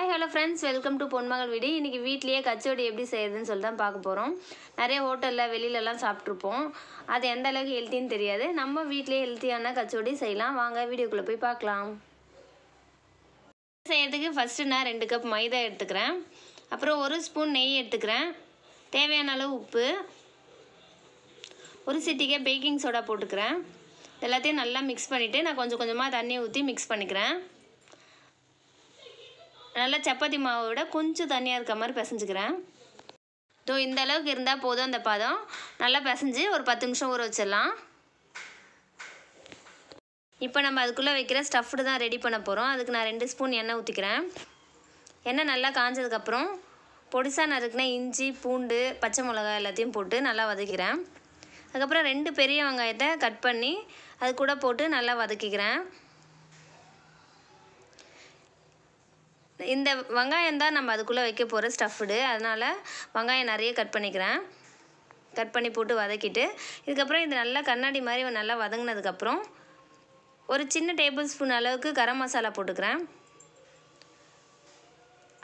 hi hello friends welcome to Ponmagal Veedu இன்றைக்கி வீட்லேயே கச்சோடி எப்படி செய்யுதுன்னு சொல்லி தான் பார்க்க போகிறோம் நிறைய ஹோட்டலில் வெளியிலலாம் சாப்பிட்ருப்போம் அது எந்த அளவுக்கு ஹெல்த்தின்னு தெரியாது நம்ம வீட்லேயே ஹெல்த்தியான கச்சோடி செய்யலாம் வாங்க வீடியோக்குள்ளே போய் பார்க்கலாம் செய்யறதுக்கு ஃபஸ்ட்டு நான் ரெண்டு கப் மைதா எடுத்துக்கிறேன் அப்புறம் ஒரு ஸ்பூன் நெய் எடுத்துக்கிறேன் தேவையான அளவு உப்பு ஒரு சிட்டிக்கே பேக்கிங் சோடா போட்டுக்கிறேன் எல்லாத்தையும் நல்லா மிக்ஸ் பண்ணிவிட்டு நான் கொஞ்சம் கொஞ்சமாக தண்ணி ஊற்றி மிக்ஸ் பண்ணிக்கிறேன் நல்லா சப்பாத்தி மாவை விட கொஞ்சம் தண்ணியாக இருக்க மாதிரி பிசைஞ்சுக்கிறேன் ஸோ இந்த அளவுக்கு இருந்தால் போதும் அந்த பதம் நல்லா பிசைஞ்சு ஒரு பத்து நிமிஷம் ஊற வச்சிடலாம் இப்போ நம்ம அதுக்குள்ளே வைக்கிற ஸ்டஃப்டு தான் ரெடி பண்ண போகிறோம் அதுக்கு நான் ரெண்டு ஸ்பூன் எண்ணெய் ஊற்றிக்கிறேன் எண்ணெய் நல்லா காஞ்சதுக்கப்புறம் பொடிசாக நறுக்குனா இஞ்சி பூண்டு பச்சை மிளகாய் எல்லாத்தையும் போட்டு நல்லா வதக்கிறேன் அதுக்கப்புறம் ரெண்டு பெரிய வெங்காயத்தை கட் பண்ணி அது கூட போட்டு நல்லா வதக்கிக்கிறேன் இந்த வெங்காயம் தான் நம்ம அதுக்குள்ளே வைக்க போகிற ஸ்டஃப்டு அதனால் வெங்காயம் நிறைய கட் பண்ணிக்கிறேன் கட் பண்ணி போட்டு வதக்கிட்டு இதுக்கப்புறம் இது நல்லா கண்ணாடி மாதிரி நல்லா வதங்கினதுக்கப்புறம் ஒரு சின்ன டேபிள் ஸ்பூன் அளவுக்கு கரம் மசாலா போட்டுக்கிறேன்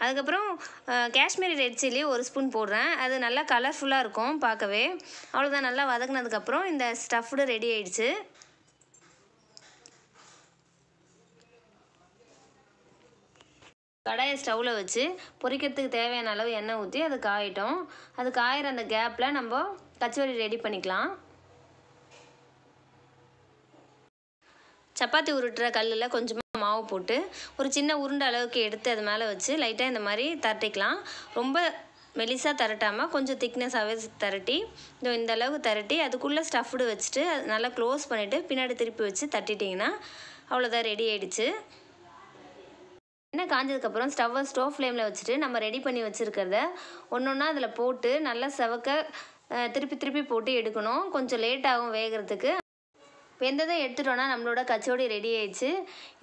அதுக்கப்புறம் காஷ்மீரி ரெட் சில்லி ஒரு ஸ்பூன் போடுறேன் அது நல்லா கலர்ஃபுல்லாக இருக்கும் பார்க்கவே அவ்வளோதான் நல்லா வதங்கினதுக்கப்புறம் இந்த ஸ்டஃப்டு ரெடி ஆயிடுச்சு கடாயை ஸ்டவ்வில் வச்சு பொரிக்கிறதுக்கு தேவையான அளவு எண்ணெய் ஊற்றி அது காயிட்டோம் அது காயிற அந்த கேப்பில் நம்ம கச்சோரி ரெடி பண்ணிக்கலாம் சப்பாத்தி உருட்டுற கல்லில் கொஞ்சமாக மாவு போட்டு ஒரு சின்ன உருண்ட அளவுக்கு எடுத்து அது மேலே வச்சு லைட்டாக இந்த மாதிரி தரட்டிக்கலாம் ரொம்ப மெலிசாக தரட்டாமல் கொஞ்சம் திக்னஸாகவே தரட்டி இதோ இந்த அளவுக்கு தரட்டி அதுக்குள்ளே ஸ்டஃப்டு வச்சுட்டு நல்லா க்ளோஸ் பண்ணிவிட்டு பின்னாடி திருப்பி வச்சு தட்டிட்டிங்கன்னா அவ்வளோதான் ரெடி ஆகிடுச்சு எண்ணெய் காஞ்சதுக்கப்புறம் ஸ்டவ்வை ஸ்டோவ் ஃப்ளேமில் வச்சுட்டு நம்ம ரெடி பண்ணி வச்சுருக்கிறத ஒன்று ஒன்றா அதில் போட்டு நல்லா செவக்க திருப்பி திருப்பி போட்டு எடுக்கணும் கொஞ்சம் லேட் ஆகும் வேகிறதுக்கு வெந்ததை எடுத்துட்டோன்னா நம்மளோட கச்சோடி ரெடி ஆயிடுச்சு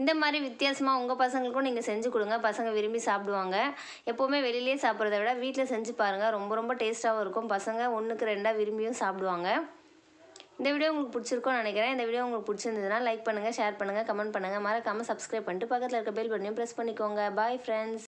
இந்த மாதிரி வித்தியாசமாக உங்கள் பசங்களுக்கும் நீங்கள் செஞ்சு கொடுங்க பசங்க விரும்பி சாப்பிடுவாங்க எப்போவுமே வெளியிலே சாப்பிட்றத விட வீட்டில் செஞ்சு பாருங்கள் ரொம்ப ரொம்ப டேஸ்ட்டாகவும் இருக்கும் பசங்க ஒன்றுக்கு ரெண்டாக விரும்பியும் சாப்பிடுவாங்க இந்த வீடியோ உங்களுக்கு பிடிச்சிருக்கோன்னு நினைக்கிறேன் இந்த வீடியோ உங்களுக்கு பிடிச்சிருந்ததுன்னா லைக் பண்ணுங்கள் ஷேர் பண்ணுங்கள் கமெண்ட் பண்ணுங்கள் மறக்காமல் சப்ஸ்கிரைப் பண்ணிட்டு பக்கத்தில் இருக்க பெல் பட்டனையும் ப்ரெஸ் பண்ணிக்கோங்க பாய் ஃப்ரெண்ட்ஸ்